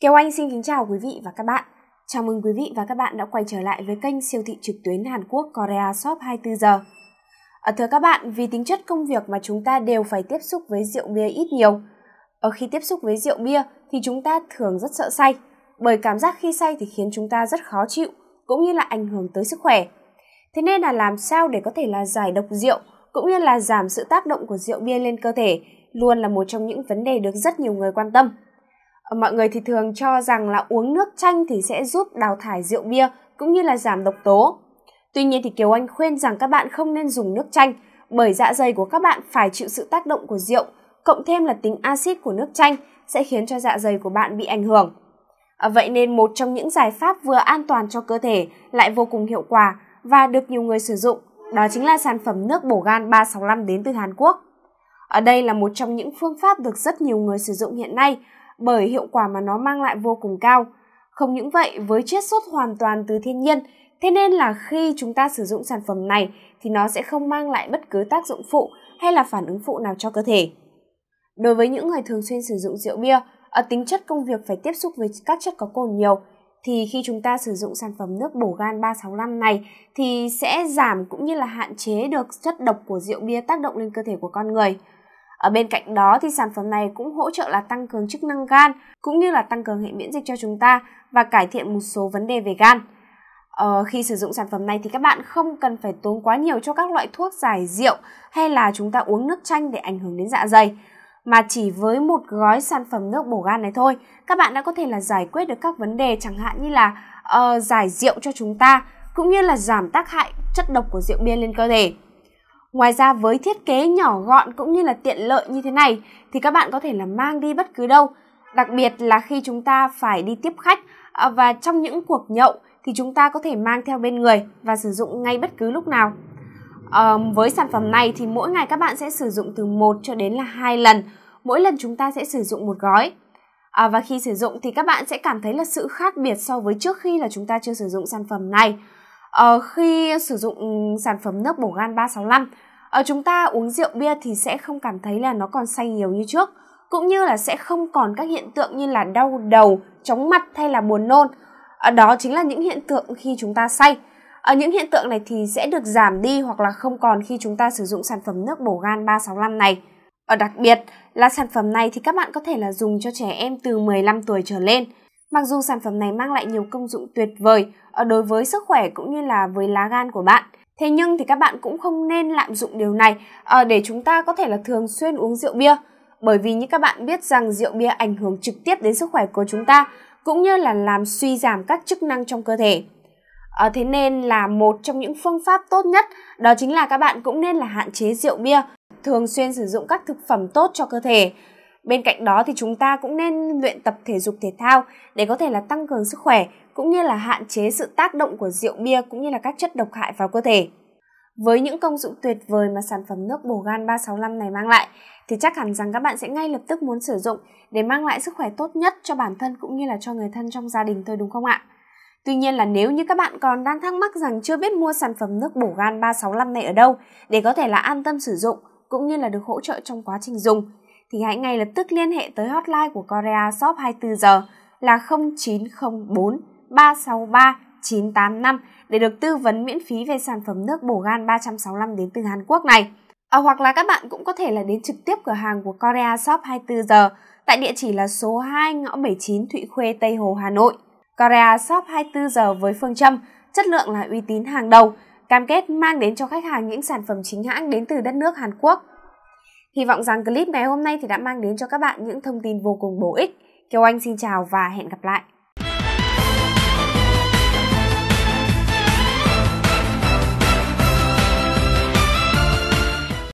Kiều Anh xin kính chào quý vị và các bạn. Chào mừng quý vị và các bạn đã quay trở lại với kênh siêu thị trực tuyến Hàn Quốc Korea Shop 24 giờ. Ở ờ, thưa các bạn, vì tính chất công việc mà chúng ta đều phải tiếp xúc với rượu bia ít nhiều. Ở ờ, khi tiếp xúc với rượu bia thì chúng ta thường rất sợ say, bởi cảm giác khi say thì khiến chúng ta rất khó chịu, cũng như là ảnh hưởng tới sức khỏe. Thế nên là làm sao để có thể là giải độc rượu, cũng như là giảm sự tác động của rượu bia lên cơ thể, luôn là một trong những vấn đề được rất nhiều người quan tâm. Ờ, mọi người thì thường cho rằng là uống nước chanh thì sẽ giúp đào thải rượu bia cũng như là giảm độc tố. Tuy nhiên thì Kiều Anh khuyên rằng các bạn không nên dùng nước chanh bởi dạ dày của các bạn phải chịu sự tác động của rượu cộng thêm là tính axit của nước chanh sẽ khiến cho dạ dày của bạn bị ảnh hưởng. Ờ, vậy nên một trong những giải pháp vừa an toàn cho cơ thể lại vô cùng hiệu quả và được nhiều người sử dụng đó chính là sản phẩm nước bổ gan 365 đến từ Hàn Quốc. Ở đây là một trong những phương pháp được rất nhiều người sử dụng hiện nay bởi hiệu quả mà nó mang lại vô cùng cao. Không những vậy, với chiết xuất hoàn toàn từ thiên nhiên, thế nên là khi chúng ta sử dụng sản phẩm này thì nó sẽ không mang lại bất cứ tác dụng phụ hay là phản ứng phụ nào cho cơ thể. Đối với những người thường xuyên sử dụng rượu bia, ở tính chất công việc phải tiếp xúc với các chất có cồn nhiều, thì khi chúng ta sử dụng sản phẩm nước bổ gan 365 này thì sẽ giảm cũng như là hạn chế được chất độc của rượu bia tác động lên cơ thể của con người. Ở bên cạnh đó thì sản phẩm này cũng hỗ trợ là tăng cường chức năng gan cũng như là tăng cường hệ miễn dịch cho chúng ta và cải thiện một số vấn đề về gan. Ờ, khi sử dụng sản phẩm này thì các bạn không cần phải tốn quá nhiều cho các loại thuốc giải rượu hay là chúng ta uống nước chanh để ảnh hưởng đến dạ dày mà chỉ với một gói sản phẩm nước bổ gan này thôi các bạn đã có thể là giải quyết được các vấn đề chẳng hạn như là uh, giải rượu cho chúng ta cũng như là giảm tác hại chất độc của rượu bia lên cơ thể Ngoài ra với thiết kế nhỏ gọn cũng như là tiện lợi như thế này thì các bạn có thể là mang đi bất cứ đâu. Đặc biệt là khi chúng ta phải đi tiếp khách à, và trong những cuộc nhậu thì chúng ta có thể mang theo bên người và sử dụng ngay bất cứ lúc nào. À, với sản phẩm này thì mỗi ngày các bạn sẽ sử dụng từ 1 cho đến là 2 lần. Mỗi lần chúng ta sẽ sử dụng một gói. À, và khi sử dụng thì các bạn sẽ cảm thấy là sự khác biệt so với trước khi là chúng ta chưa sử dụng sản phẩm này. Ờ, khi sử dụng ừ, sản phẩm nước bổ gan 365 ở ờ, chúng ta uống rượu bia thì sẽ không cảm thấy là nó còn say nhiều như trước cũng như là sẽ không còn các hiện tượng như là đau đầu chóng mặt hay là buồn nôn ở ờ, đó chính là những hiện tượng khi chúng ta say ở những hiện tượng này thì sẽ được giảm đi hoặc là không còn khi chúng ta sử dụng sản phẩm nước bổ gan 365 này. Ở đặc biệt là sản phẩm này thì các bạn có thể là dùng cho trẻ em từ 15 tuổi trở lên. Mặc dù sản phẩm này mang lại nhiều công dụng tuyệt vời ờ, đối với sức khỏe cũng như là với lá gan của bạn, thế nhưng thì các bạn cũng không nên lạm dụng điều này ờ, để chúng ta có thể là thường xuyên uống rượu bia. Bởi vì như các bạn biết rằng rượu bia ảnh hưởng trực tiếp đến sức khỏe của chúng ta, cũng như là làm suy giảm các chức năng trong cơ thể. À, thế nên là một trong những phương pháp tốt nhất đó chính là các bạn cũng nên là hạn chế rượu bia, thường xuyên sử dụng các thực phẩm tốt cho cơ thể. Bên cạnh đó thì chúng ta cũng nên luyện tập thể dục thể thao để có thể là tăng cường sức khỏe cũng như là hạn chế sự tác động của rượu bia cũng như là các chất độc hại vào cơ thể. Với những công dụng tuyệt vời mà sản phẩm nước bổ gan 365 này mang lại thì chắc hẳn rằng các bạn sẽ ngay lập tức muốn sử dụng để mang lại sức khỏe tốt nhất cho bản thân cũng như là cho người thân trong gia đình thôi đúng không ạ? Tuy nhiên là nếu như các bạn còn đang thắc mắc rằng chưa biết mua sản phẩm nước bổ gan 365 này ở đâu để có thể là an tâm sử dụng cũng như là được hỗ trợ trong quá trình dùng thì hãy ngay lập tức liên hệ tới hotline của Korea Shop 24 giờ là 0904 363 985 để được tư vấn miễn phí về sản phẩm nước bổ gan 365 đến từ Hàn Quốc này. À, hoặc là các bạn cũng có thể là đến trực tiếp cửa hàng của Korea Shop 24 giờ tại địa chỉ là số 2 ngõ 79 Thụy Khuê, Tây Hồ, Hà Nội. Korea Shop 24 giờ với phương châm chất lượng là uy tín hàng đầu, cam kết mang đến cho khách hàng những sản phẩm chính hãng đến từ đất nước Hàn Quốc. Hy vọng rằng clip ngày hôm nay thì đã mang đến cho các bạn những thông tin vô cùng bổ ích. Kiều Anh xin chào và hẹn gặp lại.